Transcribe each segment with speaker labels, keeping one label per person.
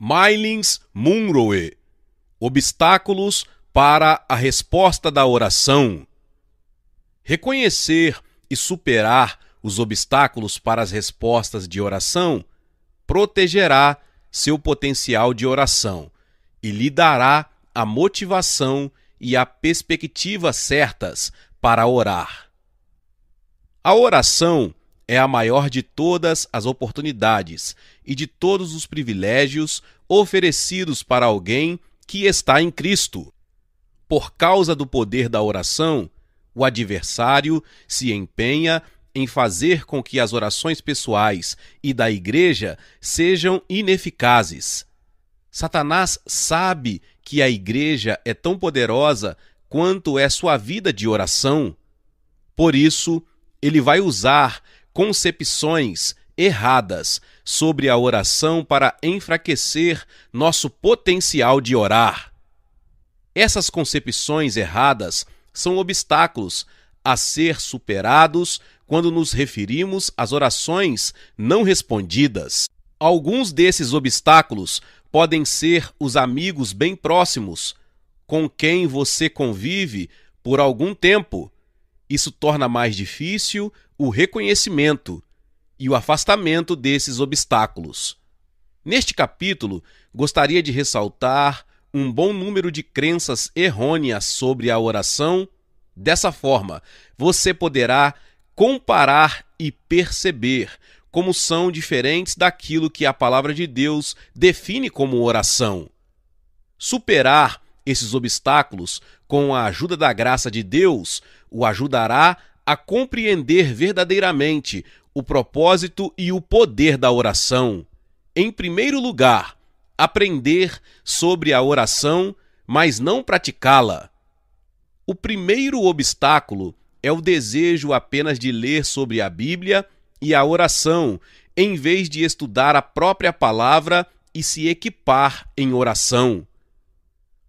Speaker 1: Mylins Munroe Obstáculos para a resposta da oração. Reconhecer e superar os obstáculos para as respostas de oração protegerá seu potencial de oração e lhe dará a motivação e a perspectiva certas para orar. A oração é a maior de todas as oportunidades e de todos os privilégios oferecidos para alguém que está em Cristo. Por causa do poder da oração, o adversário se empenha em fazer com que as orações pessoais e da igreja sejam ineficazes. Satanás sabe que a igreja é tão poderosa quanto é sua vida de oração. Por isso, ele vai usar concepções erradas sobre a oração para enfraquecer nosso potencial de orar. Essas concepções erradas são obstáculos a ser superados quando nos referimos às orações não respondidas. Alguns desses obstáculos podem ser os amigos bem próximos, com quem você convive por algum tempo. Isso torna mais difícil o reconhecimento e o afastamento desses obstáculos. Neste capítulo, gostaria de ressaltar um bom número de crenças errôneas sobre a oração. Dessa forma, você poderá comparar e perceber como são diferentes daquilo que a palavra de Deus define como oração. Superar esses obstáculos com a ajuda da graça de Deus o ajudará a compreender verdadeiramente o propósito e o poder da oração. Em primeiro lugar, aprender sobre a oração, mas não praticá-la. O primeiro obstáculo é o desejo apenas de ler sobre a Bíblia e a oração, em vez de estudar a própria palavra e se equipar em oração.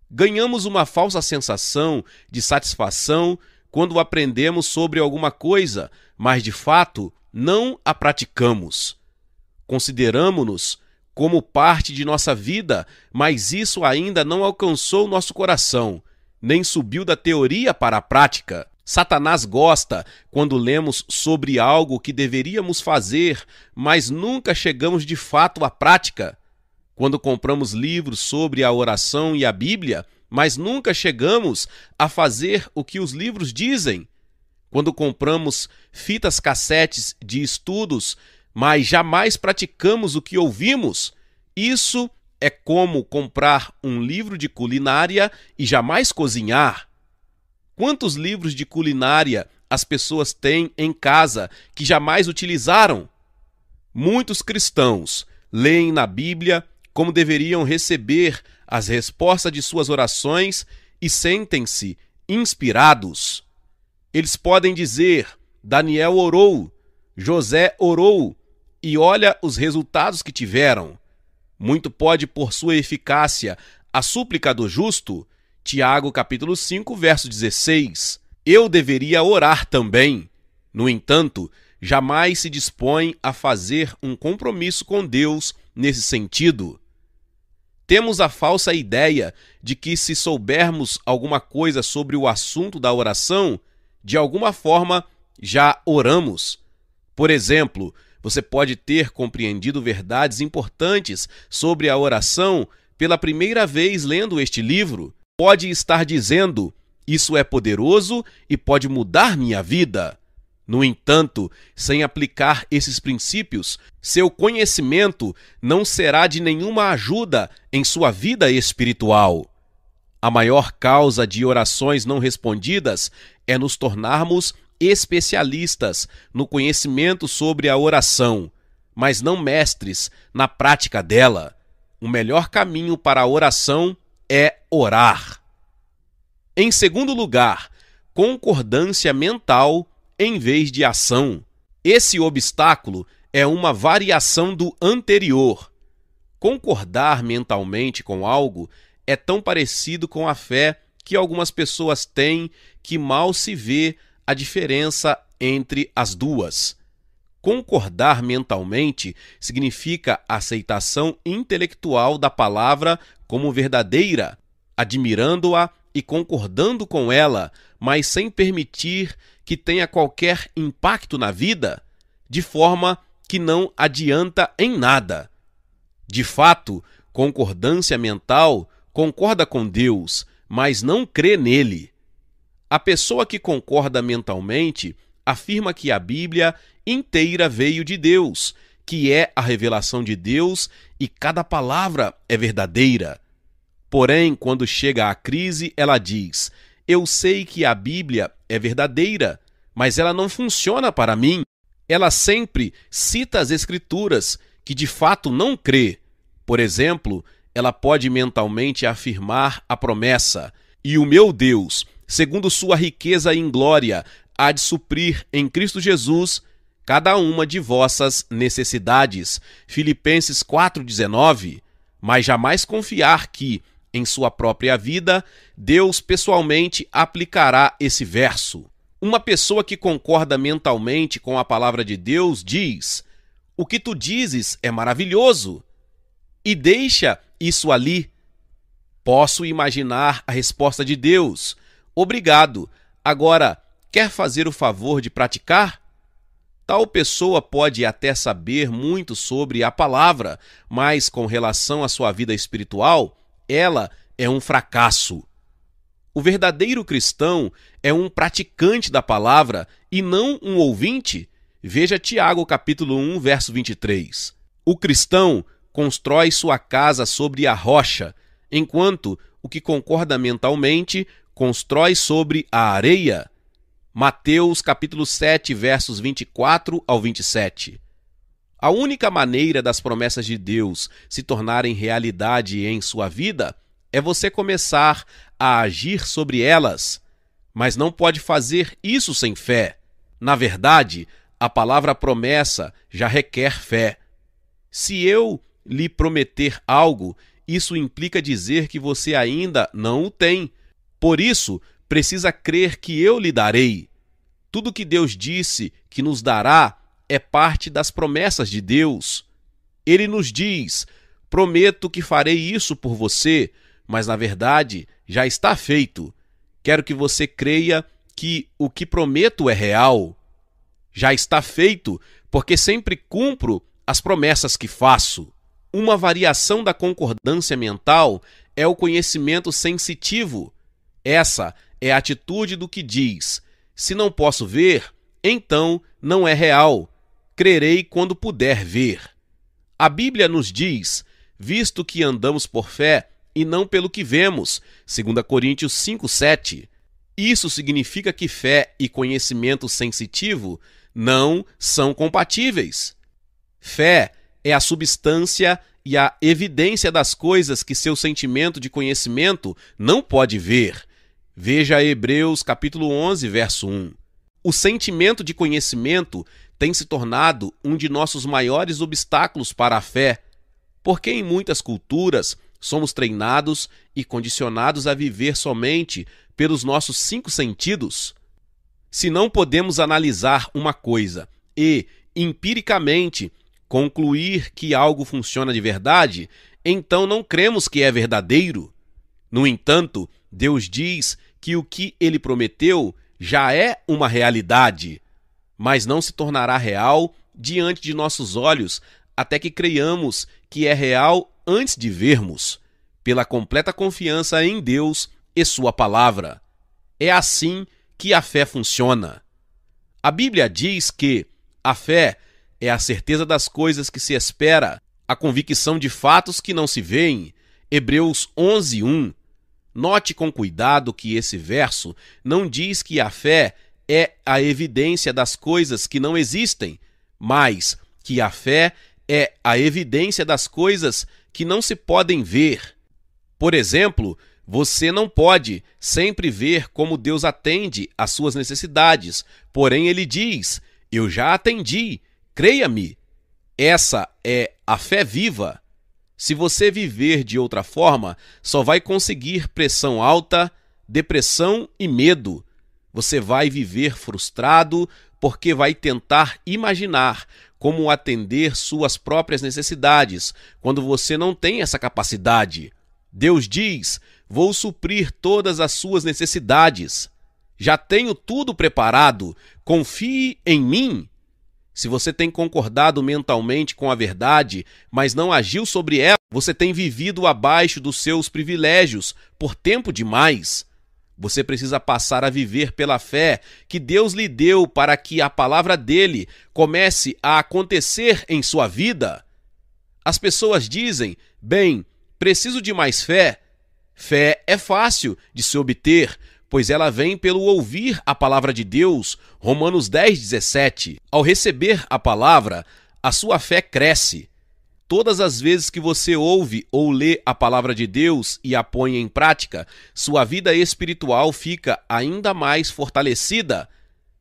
Speaker 1: Ganhamos uma falsa sensação de satisfação quando aprendemos sobre alguma coisa, mas de fato não a praticamos. Consideramos-nos como parte de nossa vida, mas isso ainda não alcançou nosso coração, nem subiu da teoria para a prática. Satanás gosta quando lemos sobre algo que deveríamos fazer, mas nunca chegamos de fato à prática. Quando compramos livros sobre a oração e a Bíblia, mas nunca chegamos a fazer o que os livros dizem. Quando compramos fitas cassetes de estudos, mas jamais praticamos o que ouvimos, isso é como comprar um livro de culinária e jamais cozinhar. Quantos livros de culinária as pessoas têm em casa que jamais utilizaram? Muitos cristãos leem na Bíblia como deveriam receber as respostas de suas orações e sentem-se inspirados. Eles podem dizer: Daniel orou, José orou, e olha os resultados que tiveram. Muito pode por sua eficácia a súplica do justo. Tiago capítulo 5, verso 16. Eu deveria orar também. No entanto, jamais se dispõe a fazer um compromisso com Deus nesse sentido. Temos a falsa ideia de que, se soubermos alguma coisa sobre o assunto da oração, de alguma forma já oramos. Por exemplo, você pode ter compreendido verdades importantes sobre a oração pela primeira vez lendo este livro. Pode estar dizendo: Isso é poderoso e pode mudar minha vida. No entanto, sem aplicar esses princípios, seu conhecimento não será de nenhuma ajuda em sua vida espiritual. A maior causa de orações não respondidas é nos tornarmos especialistas no conhecimento sobre a oração, mas não mestres na prática dela. O melhor caminho para a oração é orar. Em segundo lugar, concordância mental em vez de ação. Esse obstáculo é uma variação do anterior. Concordar mentalmente com algo é tão parecido com a fé que algumas pessoas têm que mal se vê a diferença entre as duas. Concordar mentalmente significa aceitação intelectual da palavra como verdadeira, admirando-a e concordando com ela, mas sem permitir que tenha qualquer impacto na vida de forma que não adianta em nada. De fato, concordância mental concorda com Deus, mas não crê nele. A pessoa que concorda mentalmente afirma que a Bíblia inteira veio de Deus, que é a revelação de Deus e cada palavra é verdadeira. Porém, quando chega à crise, ela diz: eu sei que a Bíblia é verdadeira, mas ela não funciona para mim. Ela sempre cita as Escrituras que de fato não crê. Por exemplo, ela pode mentalmente afirmar a promessa: E o meu Deus, segundo sua riqueza em glória, há de suprir em Cristo Jesus cada uma de vossas necessidades. Filipenses 4,19. Mas jamais confiar que, em sua própria vida, Deus pessoalmente aplicará esse verso. Uma pessoa que concorda mentalmente com a palavra de Deus diz: O que tu dizes é maravilhoso, e deixa isso ali. Posso imaginar a resposta de Deus: Obrigado. Agora, quer fazer o favor de praticar? Tal pessoa pode até saber muito sobre a palavra, mas com relação à sua vida espiritual, ela é um fracasso. O verdadeiro cristão é um praticante da palavra e não um ouvinte. Veja Tiago capítulo 1, verso 23. O cristão constrói sua casa sobre a rocha, enquanto o que concorda mentalmente constrói sobre a areia. Mateus capítulo 7, versos 24 ao 27. A única maneira das promessas de Deus se tornarem realidade em sua vida é você começar a agir sobre elas, mas não pode fazer isso sem fé. Na verdade, a palavra promessa já requer fé. Se eu lhe prometer algo, isso implica dizer que você ainda não o tem. Por isso, precisa crer que eu lhe darei. Tudo que Deus disse que nos dará é parte das promessas de Deus. Ele nos diz: Prometo que farei isso por você, mas na verdade já está feito. Quero que você creia que o que prometo é real. Já está feito, porque sempre cumpro as promessas que faço. Uma variação da concordância mental é o conhecimento sensitivo. Essa é a atitude do que diz: se não posso ver, então não é real crerei quando puder ver. A Bíblia nos diz, visto que andamos por fé e não pelo que vemos, 2 Coríntios 5,7. Isso significa que fé e conhecimento sensitivo não são compatíveis. Fé é a substância e a evidência das coisas que seu sentimento de conhecimento não pode ver. Veja Hebreus capítulo 11, verso 1. O sentimento de conhecimento tem se tornado um de nossos maiores obstáculos para a fé, porque em muitas culturas somos treinados e condicionados a viver somente pelos nossos cinco sentidos. Se não podemos analisar uma coisa e, empiricamente, concluir que algo funciona de verdade, então não cremos que é verdadeiro. No entanto, Deus diz que o que ele prometeu já é uma realidade mas não se tornará real diante de nossos olhos até que creiamos que é real antes de vermos, pela completa confiança em Deus e Sua palavra. É assim que a fé funciona. A Bíblia diz que a fé é a certeza das coisas que se espera, a convicção de fatos que não se veem. Hebreus 11:1. Note com cuidado que esse verso não diz que a fé é a evidência das coisas que não existem, mas que a fé é a evidência das coisas que não se podem ver. Por exemplo, você não pode sempre ver como Deus atende às suas necessidades, porém ele diz: Eu já atendi, creia-me. Essa é a fé viva. Se você viver de outra forma, só vai conseguir pressão alta, depressão e medo. Você vai viver frustrado porque vai tentar imaginar como atender suas próprias necessidades quando você não tem essa capacidade. Deus diz: Vou suprir todas as suas necessidades. Já tenho tudo preparado. Confie em mim. Se você tem concordado mentalmente com a verdade, mas não agiu sobre ela, você tem vivido abaixo dos seus privilégios por tempo demais. Você precisa passar a viver pela fé que Deus lhe deu para que a palavra dele comece a acontecer em sua vida. As pessoas dizem: bem, preciso de mais fé. Fé é fácil de se obter, pois ela vem pelo ouvir a palavra de Deus. Romanos 10, 17. Ao receber a palavra, a sua fé cresce. Todas as vezes que você ouve ou lê a palavra de Deus e a põe em prática, sua vida espiritual fica ainda mais fortalecida.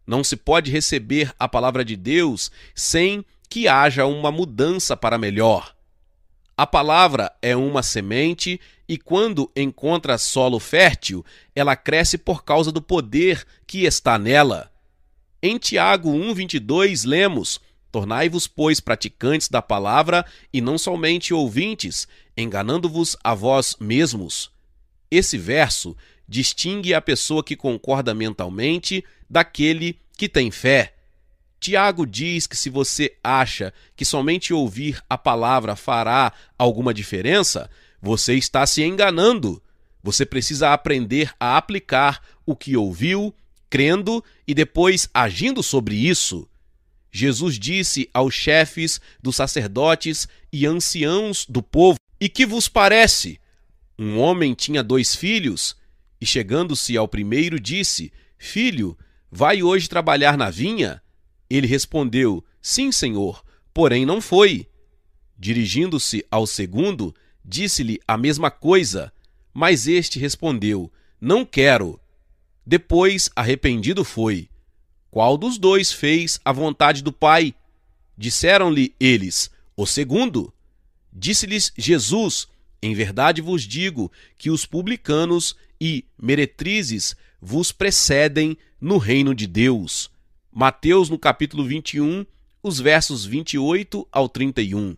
Speaker 1: Não se pode receber a palavra de Deus sem que haja uma mudança para melhor. A palavra é uma semente e, quando encontra solo fértil, ela cresce por causa do poder que está nela. Em Tiago 1,22, lemos Tornai-vos, pois, praticantes da palavra e não somente ouvintes, enganando-vos a vós mesmos. Esse verso distingue a pessoa que concorda mentalmente daquele que tem fé. Tiago diz que se você acha que somente ouvir a palavra fará alguma diferença, você está se enganando. Você precisa aprender a aplicar o que ouviu, crendo e depois agindo sobre isso. Jesus disse aos chefes dos sacerdotes e anciãos do povo: E que vos parece? Um homem tinha dois filhos, e chegando-se ao primeiro, disse: Filho, vai hoje trabalhar na vinha? Ele respondeu: Sim, senhor, porém não foi. Dirigindo-se ao segundo, disse-lhe a mesma coisa, mas este respondeu: Não quero. Depois, arrependido foi. Qual dos dois fez a vontade do Pai? Disseram-lhe eles: O segundo. Disse-lhes Jesus: Em verdade vos digo que os publicanos e meretrizes vos precedem no reino de Deus. Mateus, no capítulo 21, os versos 28 ao 31.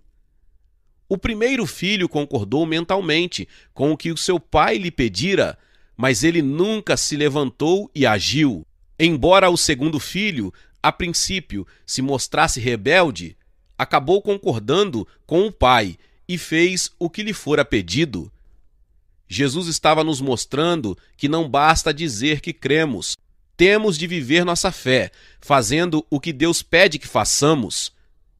Speaker 1: O primeiro filho concordou mentalmente com o que o seu pai lhe pedira, mas ele nunca se levantou e agiu. Embora o segundo filho, a princípio, se mostrasse rebelde, acabou concordando com o pai e fez o que lhe fora pedido. Jesus estava nos mostrando que não basta dizer que cremos, temos de viver nossa fé, fazendo o que Deus pede que façamos.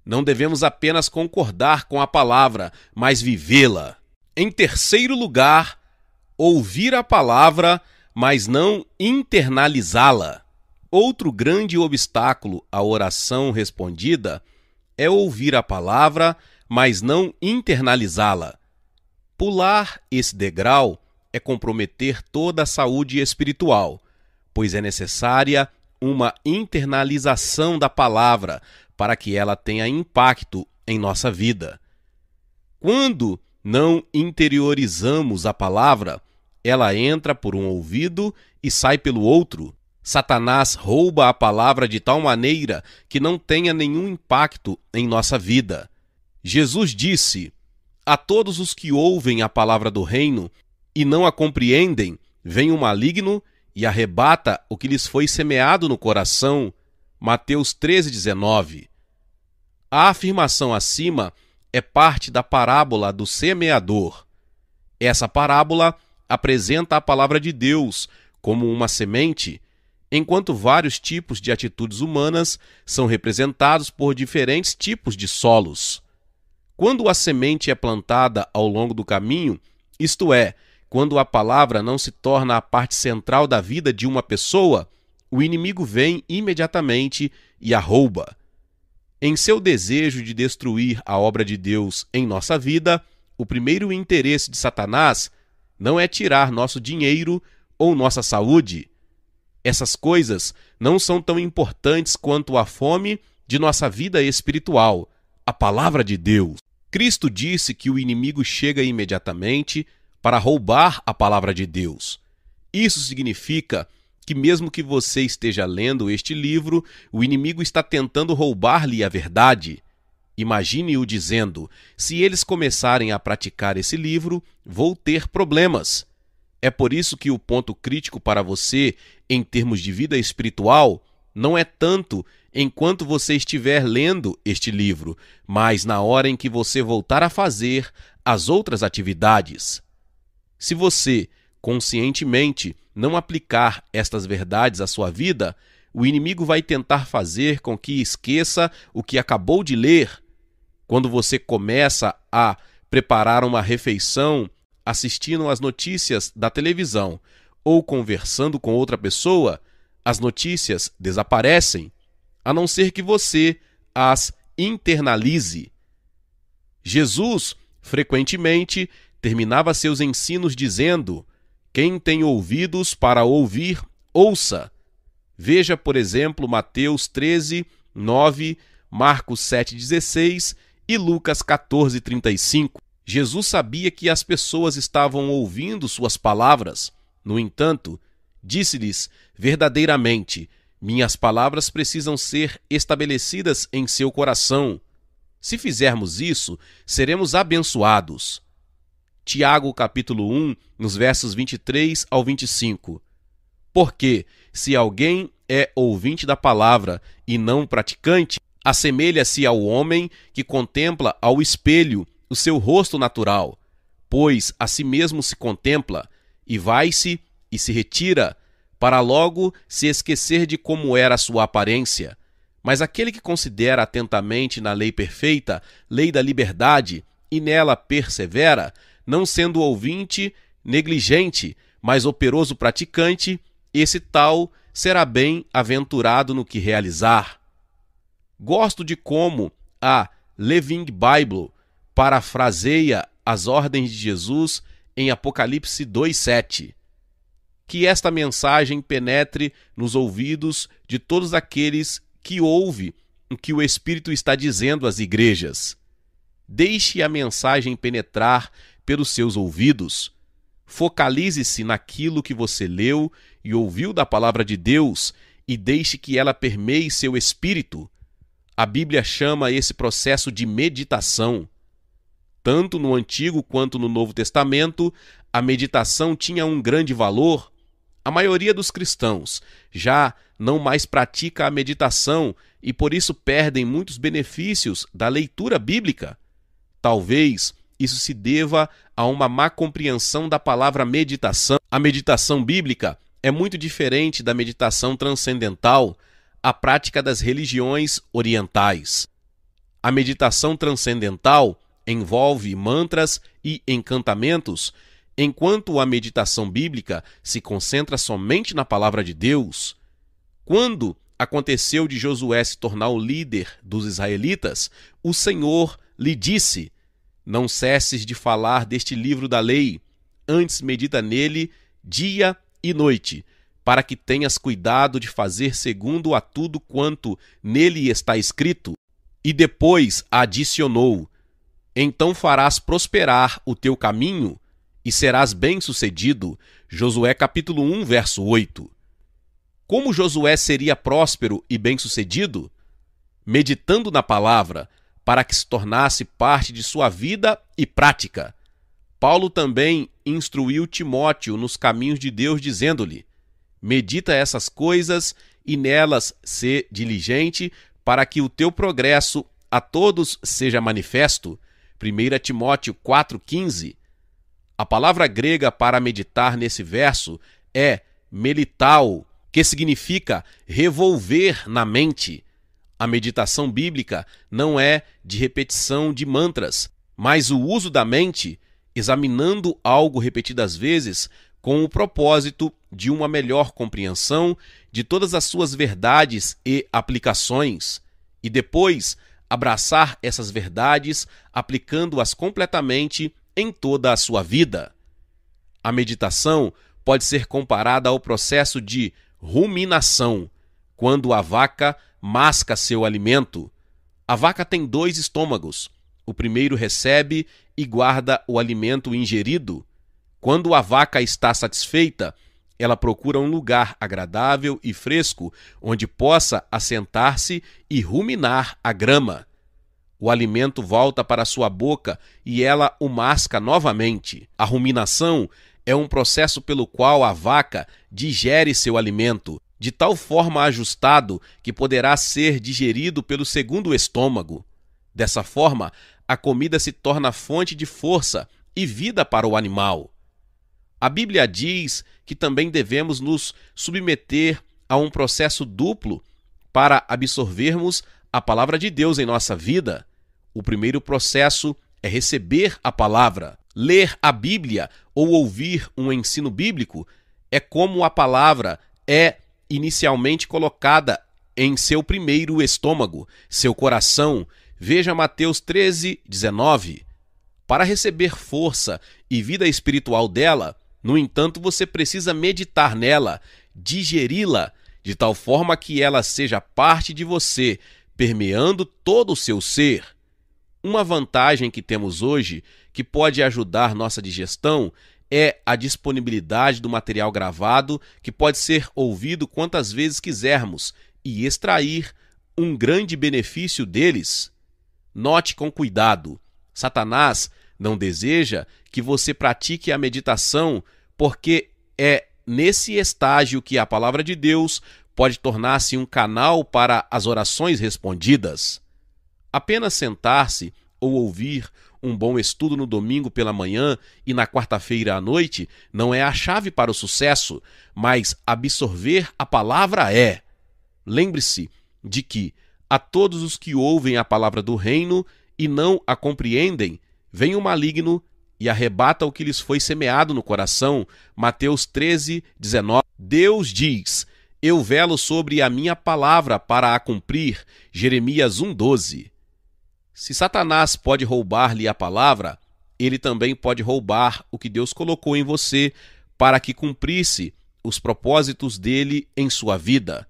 Speaker 1: Não devemos apenas concordar com a palavra, mas vivê-la. Em terceiro lugar, ouvir a palavra, mas não internalizá-la. Outro grande obstáculo à oração respondida é ouvir a palavra, mas não internalizá-la. Pular esse degrau é comprometer toda a saúde espiritual, pois é necessária uma internalização da palavra para que ela tenha impacto em nossa vida. Quando não interiorizamos a palavra, ela entra por um ouvido e sai pelo outro. Satanás rouba a palavra de tal maneira que não tenha nenhum impacto em nossa vida. Jesus disse: A todos os que ouvem a palavra do reino e não a compreendem, vem o maligno e arrebata o que lhes foi semeado no coração. Mateus 13:19. A afirmação acima é parte da parábola do semeador. Essa parábola apresenta a palavra de Deus como uma semente enquanto vários tipos de atitudes humanas são representados por diferentes tipos de solos. Quando a semente é plantada ao longo do caminho, isto é, quando a palavra não se torna a parte central da vida de uma pessoa, o inimigo vem imediatamente e a rouba. Em seu desejo de destruir a obra de Deus em nossa vida, o primeiro interesse de Satanás não é tirar nosso dinheiro ou nossa saúde, essas coisas não são tão importantes quanto a fome de nossa vida espiritual, a palavra de Deus. Cristo disse que o inimigo chega imediatamente para roubar a palavra de Deus. Isso significa que, mesmo que você esteja lendo este livro, o inimigo está tentando roubar-lhe a verdade. Imagine-o dizendo: se eles começarem a praticar esse livro, vou ter problemas. É por isso que o ponto crítico para você, em termos de vida espiritual, não é tanto enquanto você estiver lendo este livro, mas na hora em que você voltar a fazer as outras atividades. Se você, conscientemente, não aplicar estas verdades à sua vida, o inimigo vai tentar fazer com que esqueça o que acabou de ler. Quando você começa a preparar uma refeição assistindo às notícias da televisão ou conversando com outra pessoa, as notícias desaparecem, a não ser que você as internalize. Jesus, frequentemente, terminava seus ensinos dizendo: Quem tem ouvidos para ouvir, ouça. Veja, por exemplo, Mateus 13, 9, Marcos 7,16 e Lucas 14, 35. Jesus sabia que as pessoas estavam ouvindo suas palavras. No entanto, disse-lhes verdadeiramente: Minhas palavras precisam ser estabelecidas em seu coração. Se fizermos isso, seremos abençoados. Tiago capítulo 1, nos versos 23 ao 25. Porque se alguém é ouvinte da palavra e não praticante, assemelha-se ao homem que contempla ao espelho o seu rosto natural, pois a si mesmo se contempla, e vai-se e se retira, para logo se esquecer de como era sua aparência. Mas aquele que considera atentamente na lei perfeita, lei da liberdade, e nela persevera, não sendo ouvinte, negligente, mas operoso praticante, esse tal será bem-aventurado no que realizar. Gosto de como a Living Bible parafraseia as ordens de Jesus em Apocalipse 2:7. Que esta mensagem penetre nos ouvidos de todos aqueles que ouvem o que o Espírito está dizendo às igrejas. Deixe a mensagem penetrar pelos seus ouvidos. Focalize-se naquilo que você leu e ouviu da palavra de Deus e deixe que ela permeie seu espírito. A Bíblia chama esse processo de meditação. Tanto no Antigo quanto no Novo Testamento, a meditação tinha um grande valor. A maioria dos cristãos já não mais pratica a meditação e por isso perdem muitos benefícios da leitura bíblica. Talvez isso se deva a uma má compreensão da palavra meditação. A meditação bíblica é muito diferente da meditação transcendental, a prática das religiões orientais. A meditação transcendental envolve mantras e encantamentos, enquanto a meditação bíblica se concentra somente na palavra de Deus. Quando aconteceu de Josué se tornar o líder dos israelitas, o Senhor lhe disse: Não cesses de falar deste livro da lei, antes medita nele dia e noite, para que tenhas cuidado de fazer segundo a tudo quanto nele está escrito. E depois adicionou: então farás prosperar o teu caminho e serás bem-sucedido. Josué capítulo 1, verso 8. Como Josué seria próspero e bem-sucedido? Meditando na palavra, para que se tornasse parte de sua vida e prática. Paulo também instruiu Timóteo nos caminhos de Deus, dizendo-lhe: Medita essas coisas e nelas se diligente, para que o teu progresso a todos seja manifesto. 1 Timóteo 4,15, a palavra grega para meditar nesse verso é melital, que significa revolver na mente. A meditação bíblica não é de repetição de mantras, mas o uso da mente examinando algo repetidas vezes com o propósito de uma melhor compreensão de todas as suas verdades e aplicações, e depois abraçar essas verdades, aplicando-as completamente em toda a sua vida. A meditação pode ser comparada ao processo de ruminação, quando a vaca masca seu alimento. A vaca tem dois estômagos. O primeiro recebe e guarda o alimento ingerido. Quando a vaca está satisfeita, ela procura um lugar agradável e fresco onde possa assentar-se e ruminar a grama. O alimento volta para sua boca e ela o masca novamente. A ruminação é um processo pelo qual a vaca digere seu alimento, de tal forma ajustado que poderá ser digerido pelo segundo estômago. Dessa forma, a comida se torna fonte de força e vida para o animal. A Bíblia diz que também devemos nos submeter a um processo duplo para absorvermos a palavra de Deus em nossa vida. O primeiro processo é receber a palavra. Ler a Bíblia ou ouvir um ensino bíblico é como a palavra é inicialmente colocada em seu primeiro estômago, seu coração. Veja Mateus 13, 19. Para receber força e vida espiritual dela, no entanto, você precisa meditar nela, digeri-la, de tal forma que ela seja parte de você, permeando todo o seu ser. Uma vantagem que temos hoje, que pode ajudar nossa digestão, é a disponibilidade do material gravado, que pode ser ouvido quantas vezes quisermos e extrair um grande benefício deles. Note com cuidado: Satanás não deseja que você pratique a meditação, porque é nesse estágio que a palavra de Deus pode tornar-se um canal para as orações respondidas. Apenas sentar-se ou ouvir um bom estudo no domingo pela manhã e na quarta-feira à noite não é a chave para o sucesso, mas absorver a palavra é. Lembre-se de que a todos os que ouvem a palavra do reino e não a compreendem, Vem o maligno e arrebata o que lhes foi semeado no coração. Mateus 13, 19. Deus diz: Eu velo sobre a minha palavra para a cumprir. Jeremias 1, 12. Se Satanás pode roubar-lhe a palavra, ele também pode roubar o que Deus colocou em você para que cumprisse os propósitos dele em sua vida.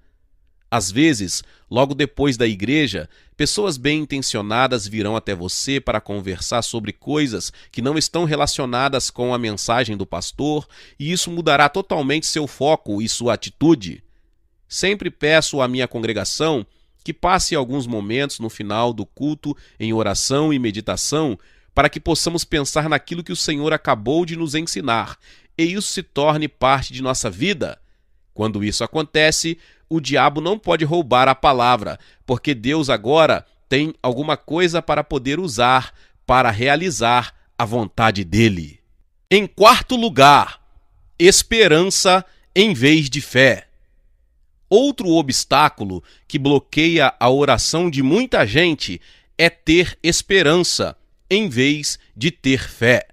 Speaker 1: Às vezes, logo depois da igreja, pessoas bem intencionadas virão até você para conversar sobre coisas que não estão relacionadas com a mensagem do pastor, e isso mudará totalmente seu foco e sua atitude. Sempre peço à minha congregação que passe alguns momentos no final do culto em oração e meditação para que possamos pensar naquilo que o Senhor acabou de nos ensinar e isso se torne parte de nossa vida. Quando isso acontece, o diabo não pode roubar a palavra, porque Deus agora tem alguma coisa para poder usar para realizar a vontade dele. Em quarto lugar, esperança em vez de fé. Outro obstáculo que bloqueia a oração de muita gente é ter esperança em vez de ter fé.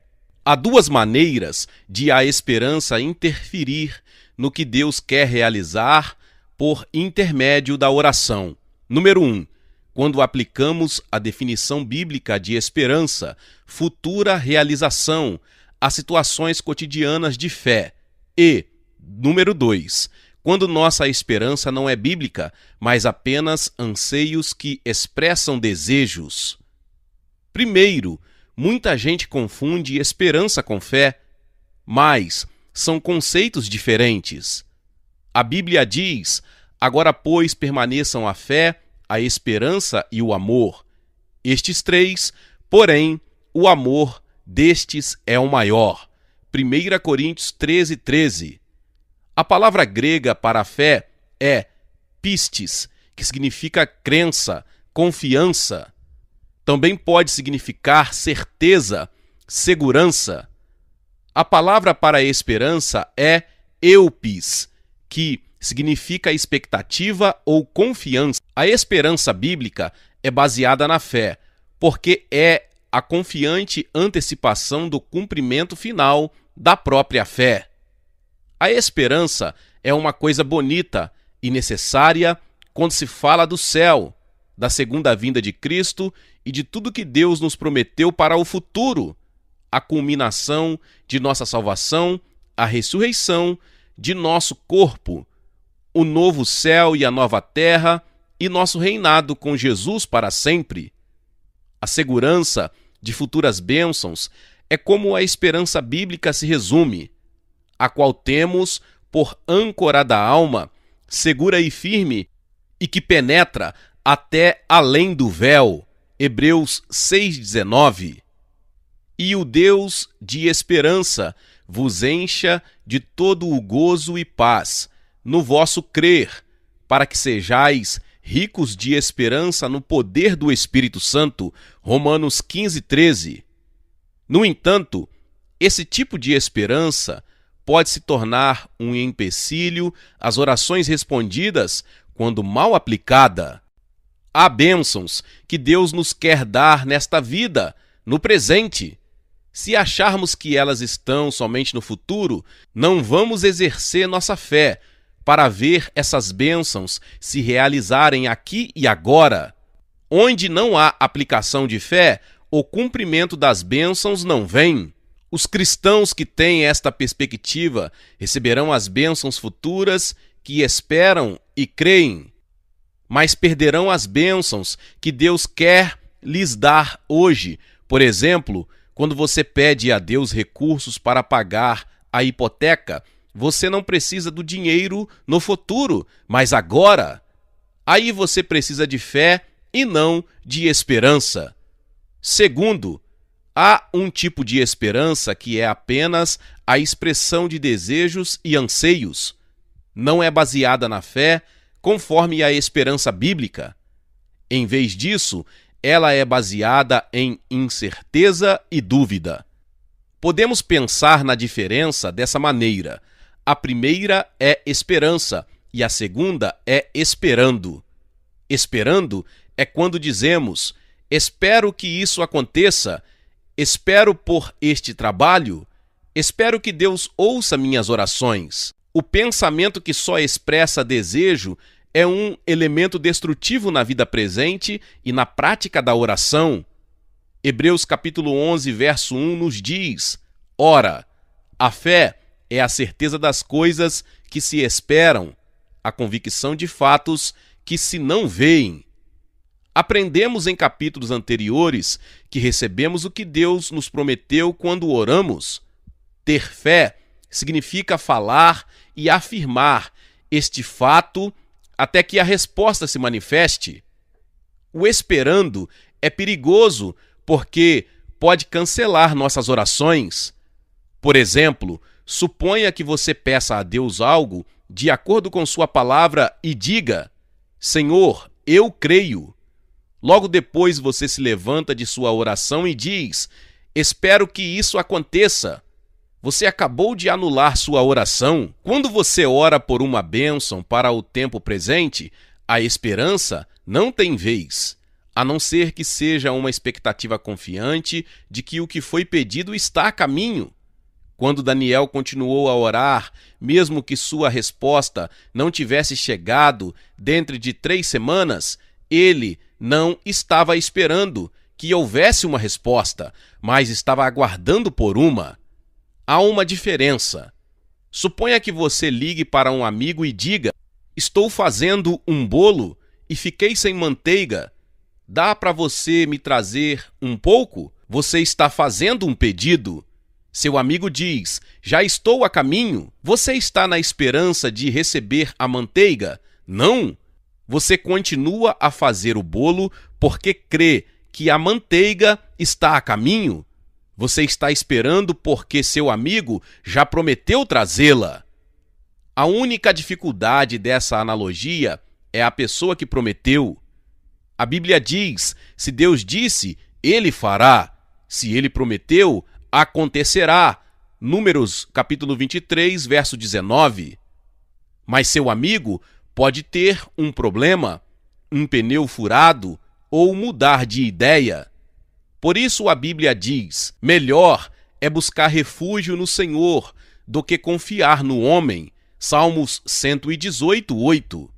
Speaker 1: Há duas maneiras de a esperança interferir no que Deus quer realizar por intermédio da oração. Número 1. Um, quando aplicamos a definição bíblica de esperança, futura realização, a situações cotidianas de fé. E, número 2. Quando nossa esperança não é bíblica, mas apenas anseios que expressam desejos. Primeiro, muita gente confunde esperança com fé, mas são conceitos diferentes. A Bíblia diz: Agora, pois, permaneçam a fé, a esperança e o amor. Estes três, porém, o amor destes é o maior. 1 Coríntios 13, 13. A palavra grega para a fé é pistes, que significa crença, confiança. Também pode significar certeza, segurança. A palavra para esperança é eupis, que significa expectativa ou confiança. A esperança bíblica é baseada na fé, porque é a confiante antecipação do cumprimento final da própria fé. A esperança é uma coisa bonita e necessária quando se fala do céu, da segunda vinda de Cristo e de tudo que Deus nos prometeu para o futuro a culminação de nossa salvação, a ressurreição de nosso corpo, o novo céu e a nova terra e nosso reinado com Jesus para sempre. A segurança de futuras bênçãos é como a esperança bíblica se resume, a qual temos por âncora da alma, segura e firme, e que penetra até além do véu. Hebreus 6,19 e o Deus de esperança vos encha de todo o gozo e paz no vosso crer, para que sejais ricos de esperança no poder do Espírito Santo. Romanos 15, 13. No entanto, esse tipo de esperança pode se tornar um empecilho às orações respondidas quando mal aplicada. Há bênçãos que Deus nos quer dar nesta vida, no presente se acharmos que elas estão somente no futuro, não vamos exercer nossa fé para ver essas bênçãos se realizarem aqui e agora. Onde não há aplicação de fé, o cumprimento das bênçãos não vem. Os cristãos que têm esta perspectiva receberão as bênçãos futuras que esperam e creem, mas perderão as bênçãos que Deus quer lhes dar hoje, por exemplo, quando você pede a Deus recursos para pagar a hipoteca, você não precisa do dinheiro no futuro, mas agora. Aí você precisa de fé e não de esperança. Segundo, há um tipo de esperança que é apenas a expressão de desejos e anseios. Não é baseada na fé, conforme a esperança bíblica. Em vez disso, ela é baseada em incerteza e dúvida. Podemos pensar na diferença dessa maneira. A primeira é esperança e a segunda é esperando. Esperando é quando dizemos: espero que isso aconteça, espero por este trabalho, espero que Deus ouça minhas orações. O pensamento que só expressa desejo é um elemento destrutivo na vida presente e na prática da oração. Hebreus capítulo 11, verso 1 nos diz: Ora, a fé é a certeza das coisas que se esperam, a convicção de fatos que se não veem. Aprendemos em capítulos anteriores que recebemos o que Deus nos prometeu quando oramos. Ter fé significa falar e afirmar este fato até que a resposta se manifeste, o esperando é perigoso porque pode cancelar nossas orações. Por exemplo, suponha que você peça a Deus algo de acordo com Sua palavra e diga: Senhor, eu creio. Logo depois você se levanta de sua oração e diz: Espero que isso aconteça. Você acabou de anular sua oração. Quando você ora por uma bênção para o tempo presente, a esperança não tem vez, a não ser que seja uma expectativa confiante de que o que foi pedido está a caminho. Quando Daniel continuou a orar, mesmo que sua resposta não tivesse chegado dentro de três semanas, ele não estava esperando que houvesse uma resposta, mas estava aguardando por uma há uma diferença. Suponha que você ligue para um amigo e diga: Estou fazendo um bolo e fiquei sem manteiga. Dá para você me trazer um pouco? Você está fazendo um pedido. Seu amigo diz: Já estou a caminho. Você está na esperança de receber a manteiga? Não! Você continua a fazer o bolo porque crê que a manteiga está a caminho você está esperando porque seu amigo já prometeu trazê-la. A única dificuldade dessa analogia é a pessoa que prometeu. A Bíblia diz: se Deus disse, ele fará. Se ele prometeu, acontecerá. Números capítulo 23, verso 19. Mas seu amigo pode ter um problema, um pneu furado ou mudar de ideia. Por isso a Bíblia diz: melhor é buscar refúgio no Senhor do que confiar no homem. Salmos 118, 8.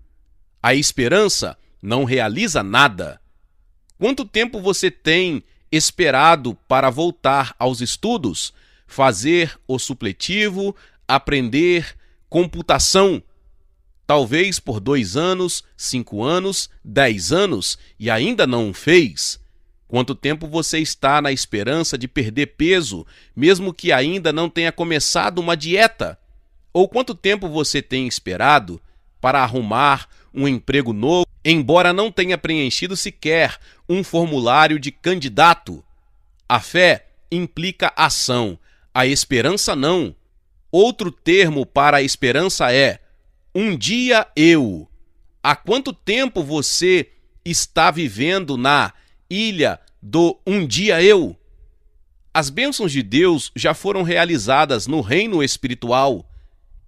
Speaker 1: A esperança não realiza nada. Quanto tempo você tem esperado para voltar aos estudos, fazer o supletivo, aprender computação? Talvez por dois anos, cinco anos, dez anos e ainda não fez. Quanto tempo você está na esperança de perder peso, mesmo que ainda não tenha começado uma dieta? Ou quanto tempo você tem esperado para arrumar um emprego novo, embora não tenha preenchido sequer um formulário de candidato? A fé implica ação, a esperança não. Outro termo para a esperança é um dia eu. Há quanto tempo você está vivendo na ilha do Um Dia Eu. As bênçãos de Deus já foram realizadas no reino espiritual.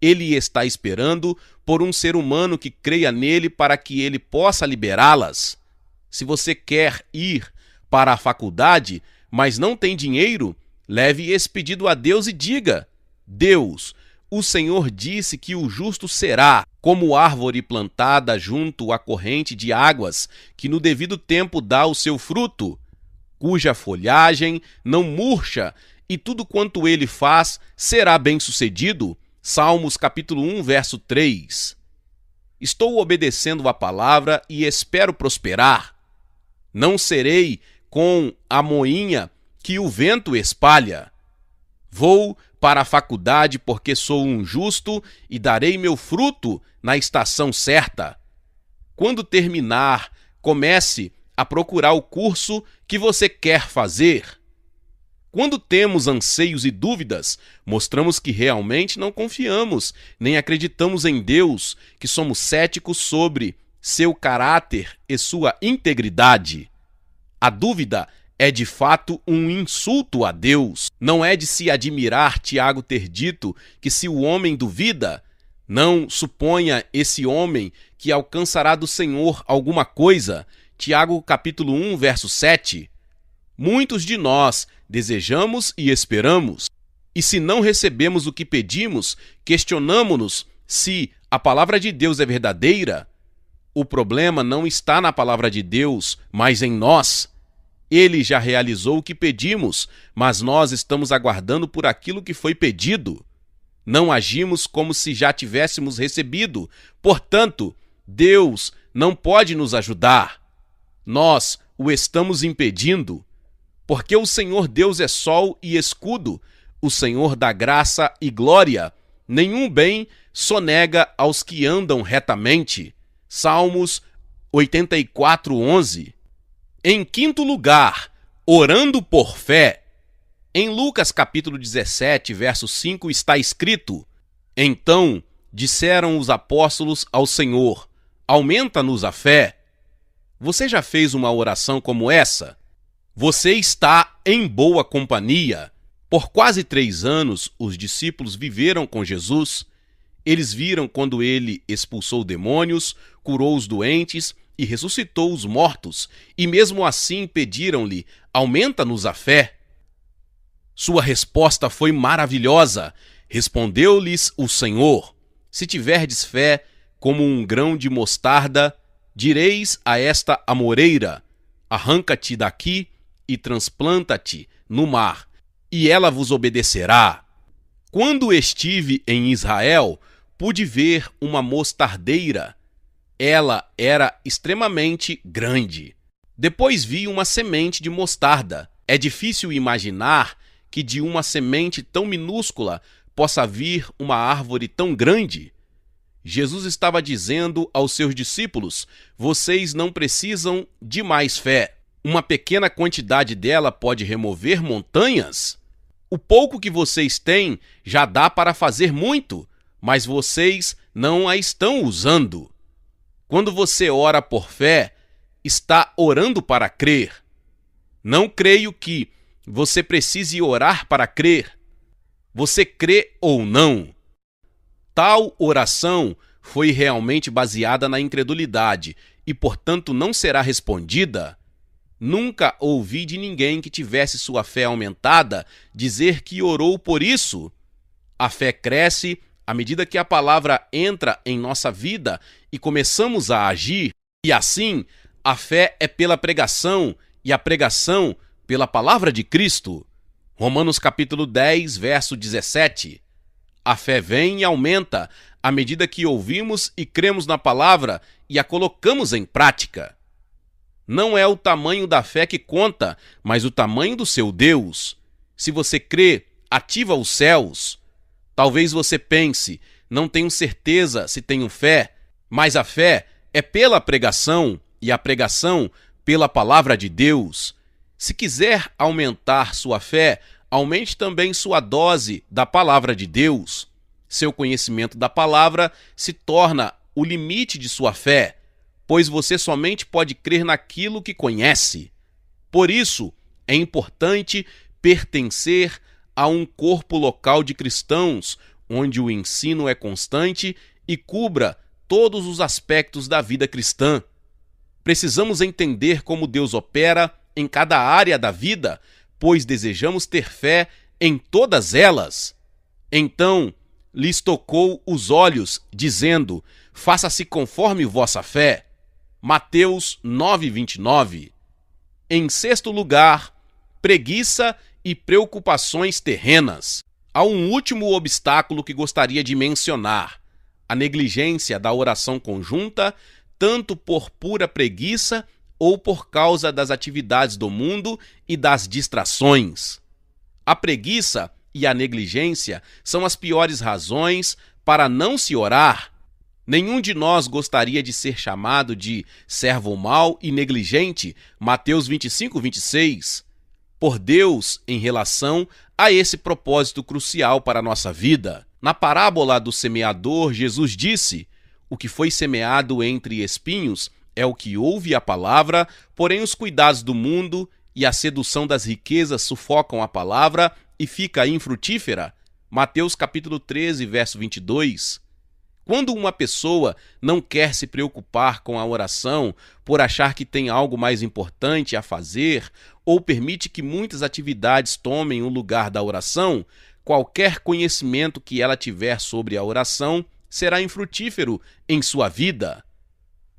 Speaker 1: Ele está esperando por um ser humano que creia nele para que ele possa liberá-las. Se você quer ir para a faculdade, mas não tem dinheiro, leve esse pedido a Deus e diga: Deus, o Senhor disse que o justo será como árvore plantada junto à corrente de águas, que no devido tempo dá o seu fruto, cuja folhagem não murcha, e tudo quanto ele faz será bem-sucedido. Salmos capítulo 1, verso 3. Estou obedecendo a palavra e espero prosperar. Não serei com a moinha que o vento espalha. Vou para a faculdade, porque sou um justo e darei meu fruto na estação certa. Quando terminar, comece a procurar o curso que você quer fazer. Quando temos anseios e dúvidas, mostramos que realmente não confiamos, nem acreditamos em Deus, que somos céticos sobre seu caráter e sua integridade. A dúvida é de fato um insulto a Deus. Não é de se admirar Tiago ter dito que se o homem duvida, não suponha esse homem que alcançará do Senhor alguma coisa. Tiago capítulo 1, verso 7. Muitos de nós desejamos e esperamos, e se não recebemos o que pedimos, questionamos-nos se a palavra de Deus é verdadeira. O problema não está na palavra de Deus, mas em nós. Ele já realizou o que pedimos, mas nós estamos aguardando por aquilo que foi pedido. Não agimos como se já tivéssemos recebido. Portanto, Deus não pode nos ajudar. Nós o estamos impedindo. Porque o Senhor Deus é sol e escudo, o Senhor da graça e glória. Nenhum bem sonega aos que andam retamente. Salmos 84, 11. Em quinto lugar, orando por fé. Em Lucas capítulo 17, verso 5 está escrito: Então disseram os apóstolos ao Senhor: Aumenta-nos a fé. Você já fez uma oração como essa? Você está em boa companhia. Por quase três anos, os discípulos viveram com Jesus. Eles viram quando ele expulsou demônios, curou os doentes e ressuscitou os mortos, e mesmo assim pediram-lhe: Aumenta-nos a fé. Sua resposta foi maravilhosa. Respondeu-lhes o Senhor: Se tiverdes fé como um grão de mostarda, direis a esta amoreira: Arranca-te daqui e transplanta-te no mar, e ela vos obedecerá. Quando estive em Israel, pude ver uma mostardeira ela era extremamente grande. Depois vi uma semente de mostarda. É difícil imaginar que de uma semente tão minúscula possa vir uma árvore tão grande. Jesus estava dizendo aos seus discípulos: vocês não precisam de mais fé. Uma pequena quantidade dela pode remover montanhas? O pouco que vocês têm já dá para fazer muito, mas vocês não a estão usando. Quando você ora por fé, está orando para crer. Não creio que você precise orar para crer. Você crê ou não? Tal oração foi realmente baseada na incredulidade e, portanto, não será respondida? Nunca ouvi de ninguém que tivesse sua fé aumentada dizer que orou por isso. A fé cresce à medida que a palavra entra em nossa vida e começamos a agir, e assim, a fé é pela pregação e a pregação pela palavra de Cristo. Romanos capítulo 10, verso 17. A fé vem e aumenta à medida que ouvimos e cremos na palavra e a colocamos em prática. Não é o tamanho da fé que conta, mas o tamanho do seu Deus. Se você crê, ativa os céus. Talvez você pense, não tenho certeza se tenho fé, mas a fé é pela pregação e a pregação pela palavra de Deus. Se quiser aumentar sua fé, aumente também sua dose da palavra de Deus. Seu conhecimento da palavra se torna o limite de sua fé, pois você somente pode crer naquilo que conhece. Por isso, é importante pertencer a um corpo local de cristãos, onde o ensino é constante e cubra todos os aspectos da vida cristã. Precisamos entender como Deus opera em cada área da vida, pois desejamos ter fé em todas elas. Então lhes tocou os olhos, dizendo: Faça-se conforme vossa fé. Mateus 9:29. Em sexto lugar, preguiça e preocupações terrenas. Há um último obstáculo que gostaria de mencionar: a negligência da oração conjunta, tanto por pura preguiça ou por causa das atividades do mundo e das distrações. A preguiça e a negligência são as piores razões para não se orar. Nenhum de nós gostaria de ser chamado de servo mau e negligente. Mateus 25, 26 por Deus em relação a esse propósito crucial para a nossa vida. Na parábola do semeador, Jesus disse: O que foi semeado entre espinhos é o que ouve a palavra, porém os cuidados do mundo e a sedução das riquezas sufocam a palavra e fica infrutífera. Mateus capítulo 13, verso 22. Quando uma pessoa não quer se preocupar com a oração por achar que tem algo mais importante a fazer ou permite que muitas atividades tomem o lugar da oração, qualquer conhecimento que ela tiver sobre a oração será infrutífero em sua vida.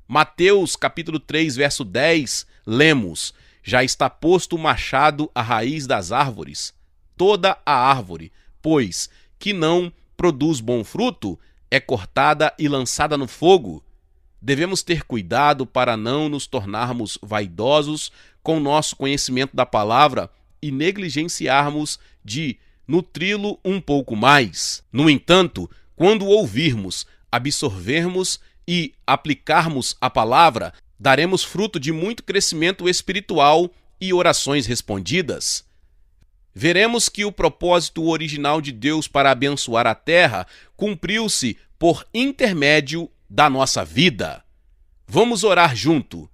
Speaker 1: Mateus capítulo 3, verso 10, lemos: Já está posto o machado à raiz das árvores, toda a árvore, pois que não produz bom fruto, é cortada e lançada no fogo. Devemos ter cuidado para não nos tornarmos vaidosos com o nosso conhecimento da palavra e negligenciarmos de nutri-lo um pouco mais. No entanto, quando ouvirmos, absorvermos e aplicarmos a palavra, daremos fruto de muito crescimento espiritual e orações respondidas. Veremos que o propósito original de Deus para abençoar a terra cumpriu-se por intermédio da nossa vida. Vamos orar junto.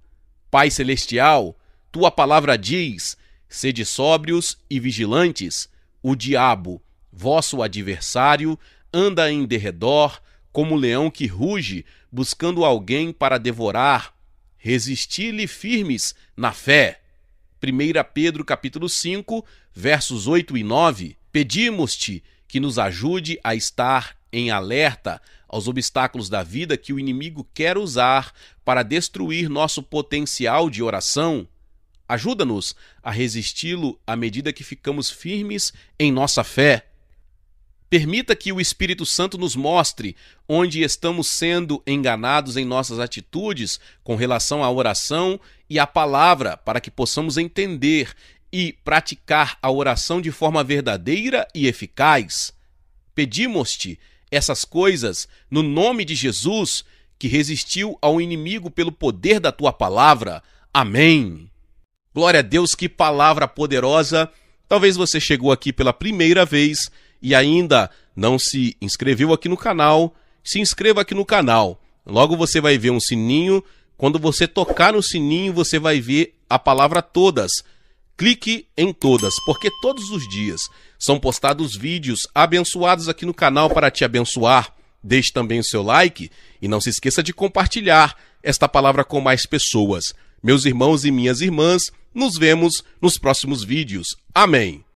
Speaker 1: Pai Celestial, tua palavra diz: sede sóbrios e vigilantes. O diabo, vosso adversário, anda em derredor, como leão que ruge, buscando alguém para devorar. Resisti-lhe firmes na fé. 1 Pedro capítulo 5, versos 8 e 9. Pedimos-te que nos ajude a estar em alerta aos obstáculos da vida que o inimigo quer usar para destruir nosso potencial de oração. Ajuda-nos a resisti-lo à medida que ficamos firmes em nossa fé. Permita que o Espírito Santo nos mostre onde estamos sendo enganados em nossas atitudes com relação à oração e à palavra, para que possamos entender e praticar a oração de forma verdadeira e eficaz. Pedimos-te essas coisas no nome de Jesus, que resistiu ao inimigo pelo poder da tua palavra. Amém. Glória a Deus, que palavra poderosa! Talvez você chegou aqui pela primeira vez e ainda não se inscreveu aqui no canal. Se inscreva aqui no canal. Logo você vai ver um sininho. Quando você tocar no sininho, você vai ver a palavra todas. Clique em todas, porque todos os dias são postados vídeos abençoados aqui no canal para te abençoar. Deixe também o seu like e não se esqueça de compartilhar esta palavra com mais pessoas. Meus irmãos e minhas irmãs, nos vemos nos próximos vídeos. Amém.